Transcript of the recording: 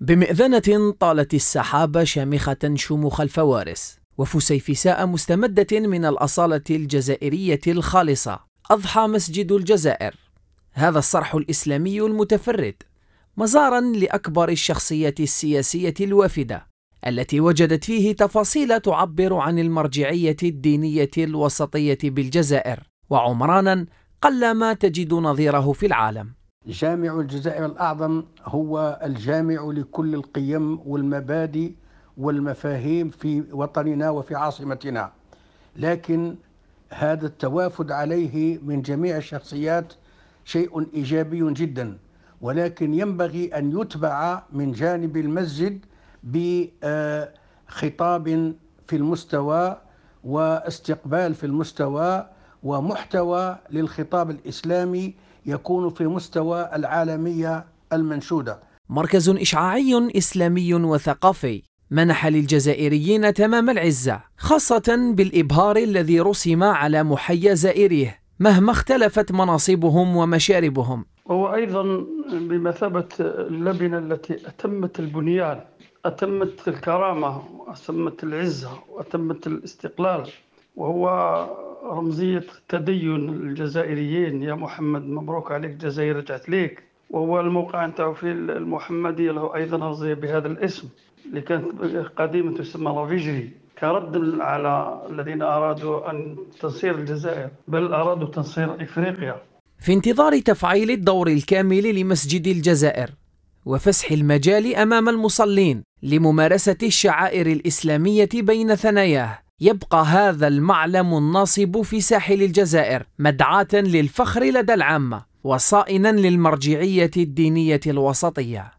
بمئذنة طالت السحابة شامخة شموخ الفوارس وفسيفساء مستمدة من الأصالة الجزائرية الخالصة أضحى مسجد الجزائر هذا الصرح الإسلامي المتفرد مزارا لأكبر الشخصية السياسية الوافدة التي وجدت فيه تفاصيل تعبر عن المرجعية الدينية الوسطية بالجزائر وعمرانا قلما تجد نظيره في العالم جامع الجزائر الأعظم هو الجامع لكل القيم والمبادئ والمفاهيم في وطننا وفي عاصمتنا لكن هذا التوافد عليه من جميع الشخصيات شيء إيجابي جدا ولكن ينبغي أن يتبع من جانب المسجد بخطاب آه، في المستوى واستقبال في المستوى ومحتوى للخطاب الاسلامي يكون في مستوى العالميه المنشوده. مركز اشعاعي اسلامي وثقافي منح للجزائريين تمام العزه خاصه بالابهار الذي رسم على محيا زائريه مهما اختلفت مناصبهم ومشاربهم. هو ايضا بمثابه اللبنه التي اتمت البنيان أتمت الكرامة وأتمت العزة وأتمت الاستقلال وهو رمزية تدين الجزائريين يا محمد مبروك عليك الجزائر رجعت ليك وهو الموقع نتاعو في المحمدية له أيضا رمزية بهذا الاسم اللي كانت قديما تسمى لافيجري كرد على الذين أرادوا أن تنصير الجزائر بل أرادوا تنصير إفريقيا في انتظار تفعيل الدور الكامل لمسجد الجزائر وفسح المجال أمام المصلين لممارسة الشعائر الإسلامية بين ثناياه يبقى هذا المعلم الناصب في ساحل الجزائر مدعاة للفخر لدى العامة وصائنا للمرجعية الدينية الوسطية